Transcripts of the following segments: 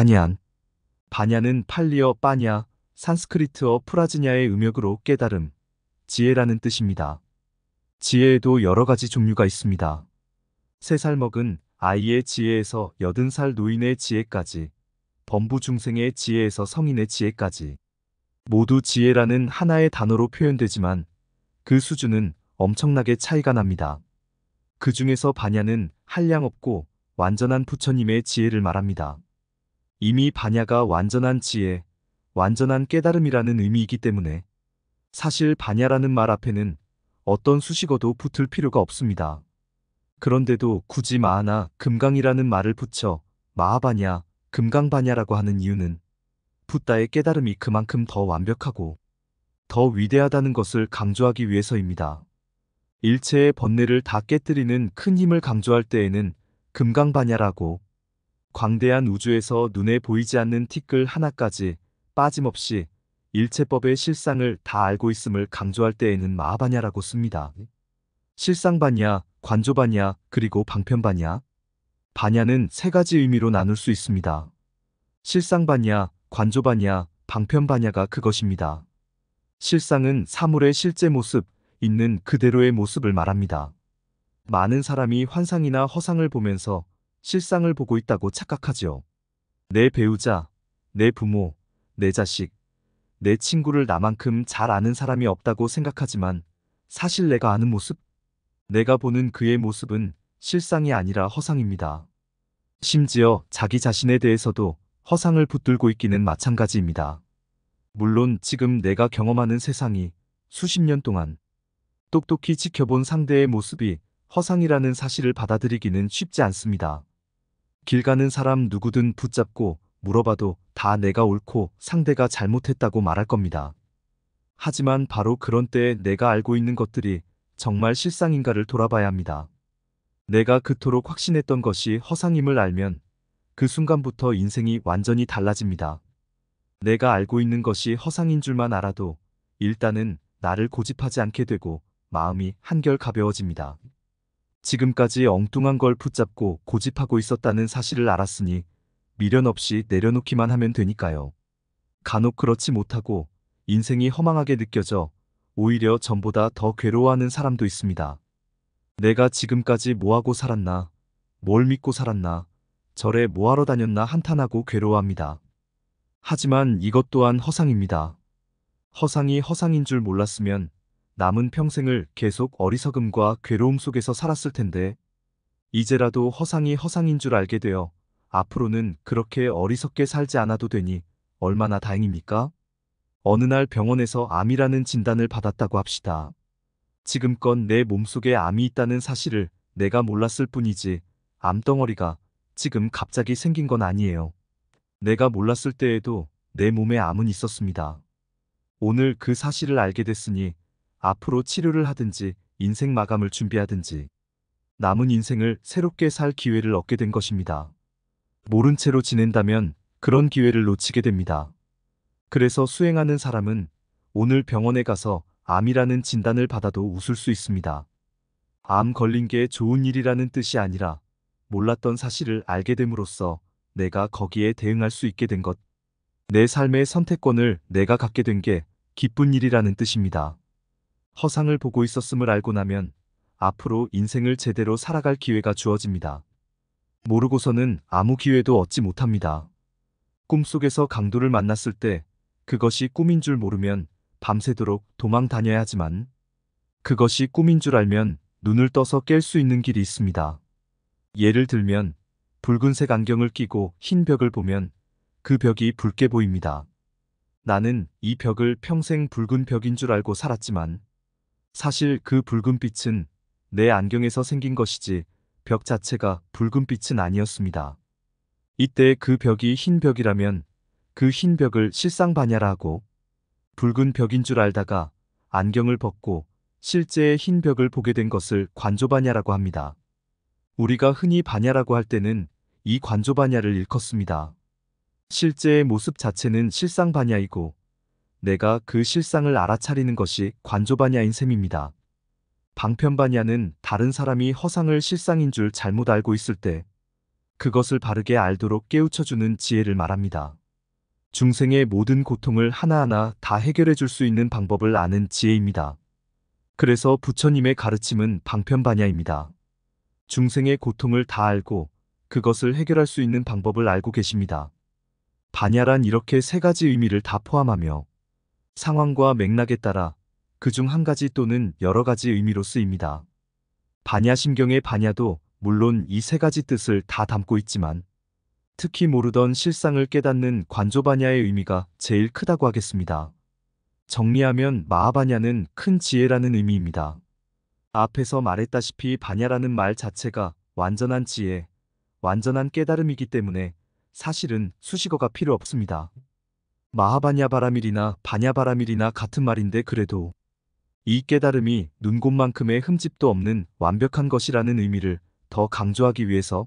반얀. 반얀은 팔리어 빠냐, 산스크리트어 프라즈냐의 음역으로 깨달음, 지혜라는 뜻입니다. 지혜에도 여러 가지 종류가 있습니다. 세 살 먹은 아이의 지혜에서 여든 살 노인의 지혜까지, 범부 중생의 지혜에서 성인의 지혜까지, 모두 지혜라는 하나의 단어로 표현되지만 그 수준은 엄청나게 차이가 납니다. 그 중에서 반야는 한량 없고 완전한 부처님의 지혜를 말합니다. 이미 반야가 완전한 지혜, 완전한 깨달음이라는 의미이기 때문에 사실 반야라는 말 앞에는 어떤 수식어도 붙을 필요가 없습니다. 그런데도 굳이 마하나 금강이라는 말을 붙여 마하반야, 금강반야라고 하는 이유는 붓다의 깨달음이 그만큼 더 완벽하고 더 위대하다는 것을 강조하기 위해서입니다. 일체의 번뇌를 다 깨뜨리는 큰 힘을 강조할 때에는 금강반야라고 광대한 우주에서 눈에 보이지 않는 티끌 하나까지 빠짐없이 일체법의 실상을 다 알고 있음을 강조할 때에는 마하바냐라고 씁니다. 실상바냐, 관조바냐, 그리고 방편바냐. 바냐는 세 가지 의미로 나눌 수 있습니다. 실상바냐, 관조바냐, 방편바냐가 그것입니다. 실상은 사물의 실제 모습, 있는 그대로의 모습을 말합니다. 많은 사람이 환상이나 허상을 보면서 실상을 보고 있다고 착각하지요. 내 배우자, 내 부모, 내 자식, 내 친구를 나만큼 잘 아는 사람이 없다고 생각하지만 사실 내가 아는 모습, 내가 보는 그의 모습은 실상이 아니라 허상입니다. 심지어 자기 자신에 대해서도 허상을 붙들고 있기는 마찬가지입니다. 물론 지금 내가 경험하는 세상이 수십 년 동안 똑똑히 지켜본 상대의 모습이 허상이라는 사실을 받아들이기는 쉽지 않습니다. 길 가는 사람 누구든 붙잡고 물어봐도 다 내가 옳고 상대가 잘못했다고 말할 겁니다. 하지만 바로 그런 때에 내가 알고 있는 것들이 정말 실상인가를 돌아봐야 합니다. 내가 그토록 확신했던 것이 허상임을 알면 그 순간부터 인생이 완전히 달라집니다. 내가 알고 있는 것이 허상인 줄만 알아도 일단은 나를 고집하지 않게 되고 마음이 한결 가벼워집니다. 지금까지 엉뚱한 걸 붙잡고 고집하고 있었다는 사실을 알았으니 미련 없이 내려놓기만 하면 되니까요. 간혹 그렇지 못하고 인생이 허망하게 느껴져 오히려 전보다 더 괴로워하는 사람도 있습니다. 내가 지금까지 뭐하고 살았나, 뭘 믿고 살았나, 절에 뭐하러 다녔나 한탄하고 괴로워합니다. 하지만 이것 또한 허상입니다. 허상이 허상인 줄 몰랐으면 남은 평생을 계속 어리석음과 괴로움 속에서 살았을 텐데 이제라도 허상이 허상인 줄 알게 되어 앞으로는 그렇게 어리석게 살지 않아도 되니 얼마나 다행입니까? 어느 날 병원에서 암이라는 진단을 받았다고 합시다. 지금껏 내 몸속에 암이 있다는 사실을 내가 몰랐을 뿐이지 암덩어리가 지금 갑자기 생긴 건 아니에요. 내가 몰랐을 때에도 내 몸에 암은 있었습니다. 오늘 그 사실을 알게 됐으니 앞으로 치료를 하든지 인생 마감을 준비하든지 남은 인생을 새롭게 살 기회를 얻게 된 것입니다. 모른 채로 지낸다면 그런 기회를 놓치게 됩니다. 그래서 수행하는 사람은 오늘 병원에 가서 암이라는 진단을 받아도 웃을 수 있습니다. 암 걸린 게 좋은 일이라는 뜻이 아니라 몰랐던 사실을 알게 됨으로써 내가 거기에 대응할 수 있게 된 것, 내 삶의 선택권을 내가 갖게 된 게 기쁜 일이라는 뜻입니다. 허상을 보고 있었음을 알고 나면 앞으로 인생을 제대로 살아갈 기회가 주어집니다. 모르고서는 아무 기회도 얻지 못합니다. 꿈속에서 강도를 만났을 때 그것이 꿈인 줄 모르면 밤새도록 도망 다녀야 하지만 그것이 꿈인 줄 알면 눈을 떠서 깰 수 있는 길이 있습니다. 예를 들면 붉은색 안경을 끼고 흰 벽을 보면 그 벽이 붉게 보입니다. 나는 이 벽을 평생 붉은 벽인 줄 알고 살았지만 사실 그 붉은빛은 내 안경에서 생긴 것이지 벽 자체가 붉은빛은 아니었습니다. 이때 그 벽이 흰 벽이라면 그 흰 벽을 실상반야라 고 붉은 벽인 줄 알다가 안경을 벗고 실제의 흰 벽을 보게 된 것을 관조반야라고 합니다. 우리가 흔히 반야라고 할 때는 이 관조반야를 일컫습니다. 실제의 모습 자체는 실상반야이고 내가 그 실상을 알아차리는 것이 관조바냐인 셈입니다. 방편바냐는 다른 사람이 허상을 실상인 줄 잘못 알고 있을 때 그것을 바르게 알도록 깨우쳐주는 지혜를 말합니다. 중생의 모든 고통을 하나하나 다 해결해 줄 수 있는 방법을 아는 지혜입니다. 그래서 부처님의 가르침은 방편바냐입니다. 중생의 고통을 다 알고 그것을 해결할 수 있는 방법을 알고 계십니다. 바냐란 이렇게 세 가지 의미를 다 포함하며 상황과 맥락에 따라 그 중 한 가지 또는 여러 가지 의미로 쓰입니다. 반야심경의 반야도 물론 이 세 가지 뜻을 다 담고 있지만 특히 모르던 실상을 깨닫는 관조반야의 의미가 제일 크다고 하겠습니다. 정리하면 마하반야는 큰 지혜라는 의미입니다. 앞에서 말했다시피 반야라는 말 자체가 완전한 지혜, 완전한 깨달음이기 때문에 사실은 수식어가 필요 없습니다. 마하바냐바라밀이나 바냐바라밀이나 같은 말인데 그래도 이 깨달음이 눈곱만큼의 흠집도 없는 완벽한 것이라는 의미를 더 강조하기 위해서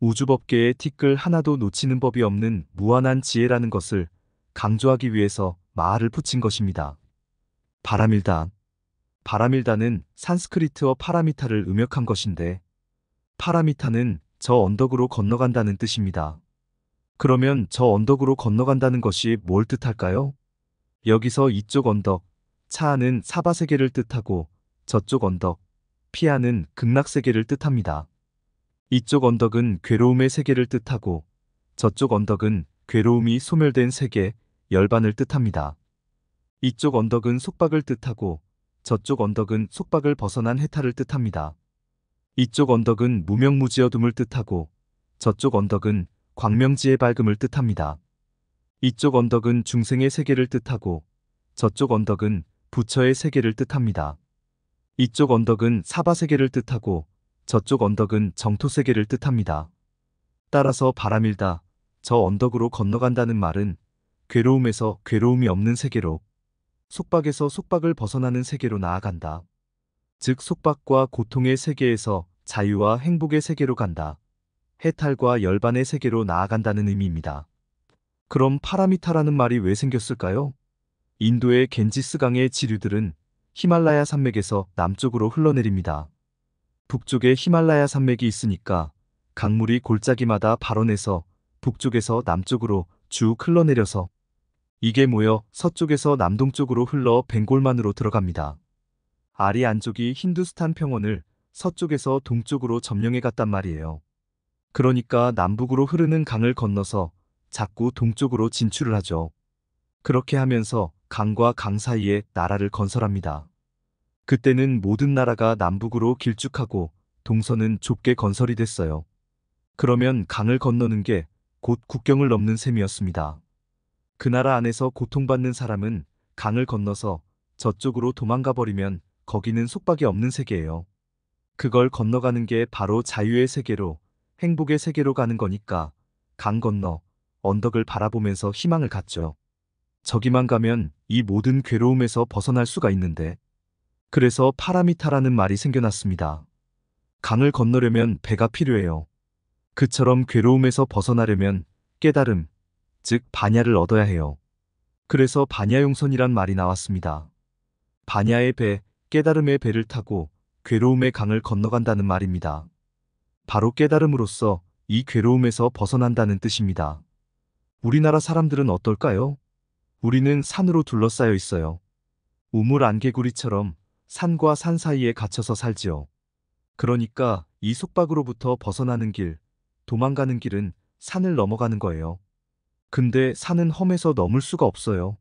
우주법계의 티끌 하나도 놓치는 법이 없는 무한한 지혜라는 것을 강조하기 위해서 마하를 붙인 것입니다. 바라밀다 바라밀다는 산스크리트어 파라미타를 음역한 것인데 파라미타는 저 언덕으로 건너간다는 뜻입니다. 그러면 저 언덕으로 건너간다는 것이 뭘 뜻할까요? 여기서 이쪽 언덕, 차하는 사바세계를 뜻하고 저쪽 언덕, 피하는 극락세계를 뜻합니다. 이쪽 언덕은 괴로움의 세계를 뜻하고 저쪽 언덕은 괴로움이 소멸된 세계, 열반을 뜻합니다. 이쪽 언덕은 속박을 뜻하고 저쪽 언덕은 속박을 벗어난 해탈을 뜻합니다. 이쪽 언덕은 무명무지어둠을 뜻하고 저쪽 언덕은 광명지의 밝음을 뜻합니다. 이쪽 언덕은 중생의 세계를 뜻하고 저쪽 언덕은 부처의 세계를 뜻합니다. 이쪽 언덕은 사바세계를 뜻하고 저쪽 언덕은 정토세계를 뜻합니다. 따라서 바람일다, 저 언덕으로 건너간다는 말은 괴로움에서 괴로움이 없는 세계로 속박에서 속박을 벗어나는 세계로 나아간다. 즉 속박과 고통의 세계에서 자유와 행복의 세계로 간다. 해탈과 열반의 세계로 나아간다는 의미입니다. 그럼 파라미타라는 말이 왜 생겼을까요? 인도의 겐지스강의 지류들은 히말라야 산맥에서 남쪽으로 흘러내립니다. 북쪽에 히말라야 산맥이 있으니까 강물이 골짜기마다 발원해서 북쪽에서 남쪽으로 쭉 흘러내려서 이게 모여 서쪽에서 남동쪽으로 흘러 벵골만으로 들어갑니다. 아리 안쪽이 힌두스탄 평원을 서쪽에서 동쪽으로 점령해 갔단 말이에요. 그러니까 남북으로 흐르는 강을 건너서 자꾸 동쪽으로 진출을 하죠. 그렇게 하면서 강과 강 사이에 나라를 건설합니다. 그때는 모든 나라가 남북으로 길쭉하고 동서는 좁게 건설이 됐어요. 그러면 강을 건너는 게 곧 국경을 넘는 셈이었습니다. 그 나라 안에서 고통받는 사람은 강을 건너서 저쪽으로 도망가 버리면 거기는 속박이 없는 세계예요. 그걸 건너가는 게 바로 자유의 세계로 행복의 세계로 가는 거니까 강 건너 언덕을 바라보면서 희망을 갖죠. 저기만 가면 이 모든 괴로움에서 벗어날 수가 있는데 그래서 파라미타라는 말이 생겨났습니다. 강을 건너려면 배가 필요해요. 그처럼 괴로움에서 벗어나려면 깨달음, 즉 반야를 얻어야 해요. 그래서 반야용선이란 말이 나왔습니다. 반야의 배, 깨달음의 배를 타고 괴로움의 강을 건너간다는 말입니다. 바로 깨달음으로써 이 괴로움에서 벗어난다는 뜻입니다. 우리나라 사람들은 어떨까요? 우리는 산으로 둘러싸여 있어요. 우물 안개구리처럼 산과 산 사이에 갇혀서 살지요. 그러니까 이 속박으로부터 벗어나는 길, 도망가는 길은 산을 넘어가는 거예요. 근데 산은 험해서 넘을 수가 없어요.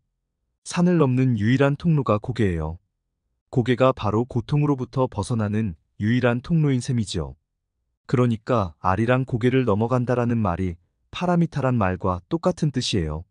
산을 넘는 유일한 통로가 고개예요. 고개가 바로 고통으로부터 벗어나는 유일한 통로인 셈이지요. 그러니까 아리랑 고개를 넘어간다라는 말이 파라미타란 말과 똑같은 뜻이에요.